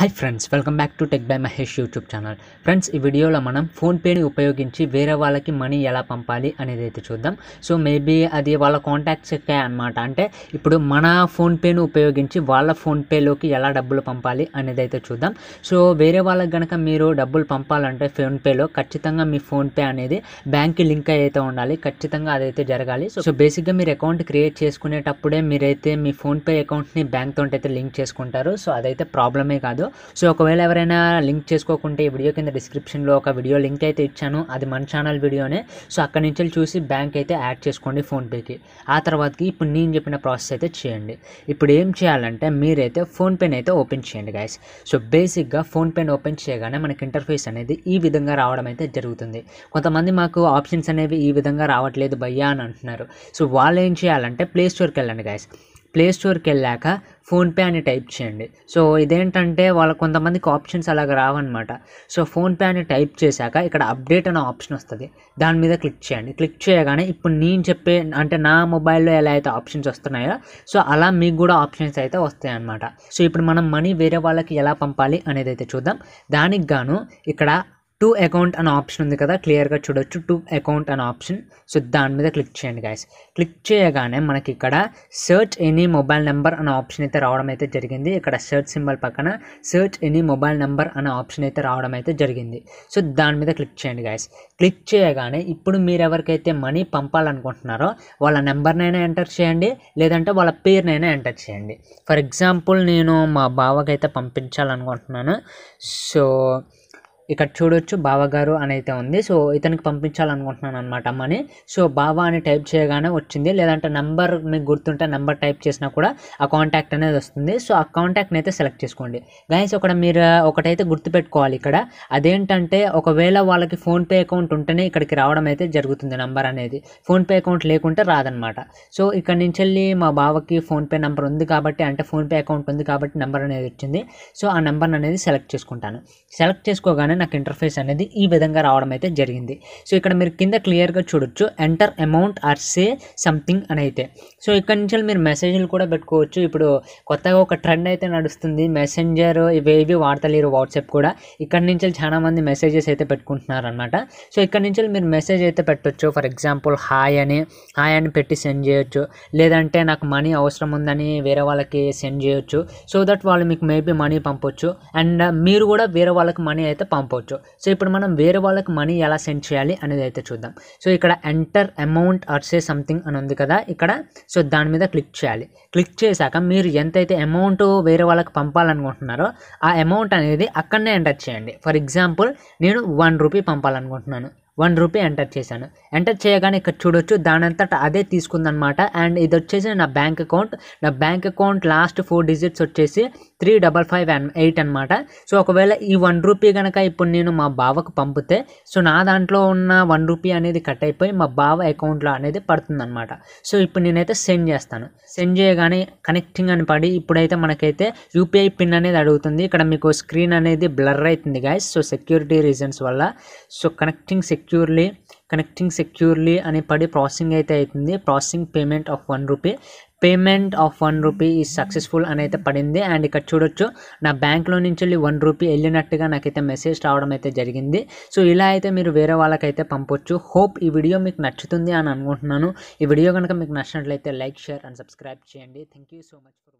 hi friends welcome back to tech by Mahesh YouTube channel friends ఈ వీడియోలో మనం ఫోన్పేని ఉపయోగించి వేరే వాళ్ళకి మనీ ఎలా పంపాలి అనేది అయితే చూద్దాం సో మేబీ అది వాళ్ళ ఎక్కాయి అనమాట అంటే ఇప్పుడు మన ఫోన్పేని ఉపయోగించి వాళ్ళ ఫోన్పేలోకి ఎలా డబ్బులు పంపాలి అనేది అయితే చూద్దాం సో వేరే వాళ్ళకి కనుక మీరు డబ్బులు పంపాలంటే ఫోన్పేలో ఖచ్చితంగా మీ ఫోన్పే అనేది బ్యాంక్కి లింక్ అయితే ఉండాలి ఖచ్చితంగా అదైతే జరగాలి సో సో బేసిక్గా మీరు అకౌంట్ క్రియేట్ చేసుకునేటప్పుడే మీరైతే మీ ఫోన్పే అకౌంట్ని బ్యాంక్తో అయితే లింక్ చేసుకుంటారు సో అదైతే ప్రాబ్లమే కాదు సో ఒకవేళ ఎవరైనా లింక్ చేసుకోకుంటే ఈ వీడియో కింద డిస్క్రిప్షన్లో ఒక వీడియో లింక్ అయితే ఇచ్చాను అది మన ఛానల్ వీడియోనే సో అక్కడి నుంచి చూసి బ్యాంక్ అయితే యాడ్ చేసుకోండి ఫోన్పేకి ఆ తర్వాతకి ఇప్పుడు నేను చెప్పిన ప్రాసెస్ అయితే చేయండి ఇప్పుడు ఏం చేయాలంటే మీరైతే ఫోన్పేని అయితే ఓపెన్ చేయండి గాయస్ సో బేసిక్గా ఫోన్పేని ఓపెన్ చేయగానే మనకి ఇంటర్ఫేస్ అనేది ఈ విధంగా రావడం అయితే జరుగుతుంది కొంతమంది మాకు ఆప్షన్స్ అనేవి ఈ విధంగా రావట్లేదు భయ్యా అని అంటున్నారు సో వాళ్ళు ఏం చేయాలంటే ప్లే స్టోర్కి వెళ్ళండి గాయస్ ప్లే స్టోర్కి వెళ్ళాక ఫోన్పే అని టైప్ చేయండి సో ఇదేంటంటే వాళ్ళ కొంతమందికి ఆప్షన్స్ అలాగ రావన్నమాట సో ఫోన్పే అని టైప్ చేశాక ఇక్కడ అప్డేట్ అనే ఆప్షన్ వస్తుంది దాని మీద క్లిక్ చేయండి క్లిక్ చేయగానే ఇప్పుడు నేను చెప్పే అంటే నా మొబైల్లో ఎలా అయితే ఆప్షన్స్ వస్తున్నాయో సో అలా మీకు కూడా ఆప్షన్స్ అయితే వస్తాయన్నమాట సో ఇప్పుడు మనం మనీ వేరే వాళ్ళకి ఎలా పంపాలి అనేది అయితే చూద్దాం దానికి గాను ఇక్కడ టూ అకౌంట్ అనే ఆప్షన్ ఉంది కదా క్లియర్గా చూడొచ్చు టూ అకౌంట్ అనే ఆప్షన్ సో దాని మీద క్లిక్ చేయండి గాయస్ క్లిక్ చేయగానే మనకి ఇక్కడ సెర్చ్ ఎనీ మొబైల్ నెంబర్ అనే ఆప్షన్ అయితే రావడం అయితే జరిగింది ఇక్కడ సెర్చ్ సింబల్ పక్కన సెర్చ్ ఎనీ మొబైల్ నెంబర్ అనే ఆప్షన్ అయితే రావడం అయితే జరిగింది సో దాని మీద క్లిక్ చేయండి గాయస్ క్లిక్ చేయగానే ఇప్పుడు మీరు ఎవరికైతే మనీ పంపాలనుకుంటున్నారో వాళ్ళ నెంబర్నైనా ఎంటర్ చేయండి లేదంటే వాళ్ళ పేరునైనా ఎంటర్ చేయండి ఫర్ ఎగ్జాంపుల్ నేను మా బావకైతే పంపించాలనుకుంటున్నాను సో ఇక్కడ చూడొచ్చు బావ అని అయితే ఉంది సో ఇతనికి పంపించాలనుకుంటున్నాను అనమాట అమ్మని సో బావా అని టైప్ చేయగానే వచ్చింది లేదంటే నెంబర్ మీకు గుర్తుంటే నెంబర్ టైప్ చేసినా కూడా ఆ కాంటాక్ట్ అనేది వస్తుంది సో ఆ కాంటాక్ట్ని అయితే సెలెక్ట్ చేసుకోండి గైస్ ఇక్కడ మీరు ఒకటైతే గుర్తుపెట్టుకోవాలి ఇక్కడ అదేంటంటే ఒకవేళ వాళ్ళకి ఫోన్పే అకౌంట్ ఉంటేనే ఇక్కడికి రావడం అయితే జరుగుతుంది నెంబర్ అనేది ఫోన్పే అకౌంట్ లేకుంటే రాదనమాట సో ఇక్కడ నుంచి వెళ్ళి మా బావకి ఫోన్పే నెంబర్ ఉంది కాబట్టి అంటే ఫోన్పే అకౌంట్ ఉంది కాబట్టి నెంబర్ అనేది వచ్చింది సో ఆ నెంబర్ అనేది సెలెక్ట్ చేసుకుంటాను సెలెక్ట్ చేసుకోగానే నాకు ఇంటర్ఫేస్ అనేది ఈ విధంగా రావడం అయితే జరిగింది సో ఇక్కడ మీరు కింద క్లియర్గా చూడొచ్చు enter amount or say something అని అయితే సో ఇక్కడ నుంచి మీరు మెసేజ్లు కూడా పెట్టుకోవచ్చు ఇప్పుడు కొత్తగా ఒక ట్రెండ్ అయితే నడుస్తుంది మెసెంజర్ ఇవేవి వాడతలేరు వాట్సాప్ కూడా ఇక్కడ నుంచి చాలామంది మెసేజెస్ అయితే పెట్టుకుంటున్నారు అనమాట సో ఇక్కడ నుంచి మీరు మెసేజ్ అయితే పెట్టచ్చు ఫర్ ఎగ్జాంపుల్ హాయ్ అని హాయ్ అని పెట్టి సెండ్ చేయొచ్చు లేదంటే నాకు మనీ అవసరం ఉందని వేరే వాళ్ళకి సెండ్ చేయొచ్చు సో దట్ వాళ్ళు మీకు మేబీ మనీ పంపొచ్చు అండ్ మీరు కూడా వేరే వాళ్ళకి మనీ అయితే పంపు పంపవచ్చు సో ఇప్పుడు మనం వేరే వాళ్ళకి మనీ ఎలా సెండ్ చేయాలి అనేది అయితే చూద్దాం సో ఇక్కడ ఎంటర్ అమౌంట్ అర్సే సంథింగ్ అని ఉంది కదా ఇక్కడ సో దాని మీద క్లిక్ చేయాలి క్లిక్ చేశాక మీరు ఎంతైతే అమౌంట్ వేరే వాళ్ళకి పంపాలనుకుంటున్నారో ఆ అమౌంట్ అనేది అక్కడనే ఎంటర్ చేయండి ఫర్ ఎగ్జాంపుల్ నేను వన్ రూపీ పంపాలనుకుంటున్నాను వన్ రూపీ ఎంటర్ చేశాను ఎంటర్ చేయగానే ఇక్కడ చూడొచ్చు దానంతట అదే తీసుకుందనమాట అండ్ ఇది వచ్చేసి నా బ్యాంక్ అకౌంట్ నా bank account last four digits వచ్చేసి త్రీ డబల్ ఫైవ్ ఎయిట్ అనమాట సో ఒకవేళ ఈ వన్ రూపీ కనుక ఇప్పుడు నేను మా బావకు పంపితే సో నా దాంట్లో ఉన్న వన్ రూపీ అనేది కట్ అయిపోయి మా బావ అకౌంట్లో అనేది పడుతుందనమాట సో ఇప్పుడు నేనైతే సెండ్ చేస్తాను సెండ్ చేయగానే కనెక్టింగ్ అని పడి ఇప్పుడైతే మనకైతే యూపీఐ పిన్ అనేది అడుగుతుంది ఇక్కడ మీకు స్క్రీన్ అనేది బ్లర్ అవుతుంది గాయస్ సో సెక్యూరిటీ రీజన్స్ వల్ల so connecting sec securely connecting securely అని పడి ప్రాసెసింగ్ అయితే అవుతుంది processing payment of one rupee payment of one rupee is successful అని అయితే పడింది అండ్ ఇక్కడ చూడొచ్చు నా బ్యాంక్లో నుంచి వెళ్ళి వన్ రూపీ వెళ్ళినట్టుగా నాకైతే మెసేజ్ రావడం అయితే జరిగింది సో ఇలా అయితే మీరు వేరే వాళ్ళకైతే పంపొచ్చు హోప్ ఈ వీడియో మీకు నచ్చుతుంది అని అనుకుంటున్నాను ఈ వీడియో కనుక మీకు నచ్చినట్లయితే లైక్ షేర్ అండ్ సబ్స్క్రైబ్ చేయండి thank you so much for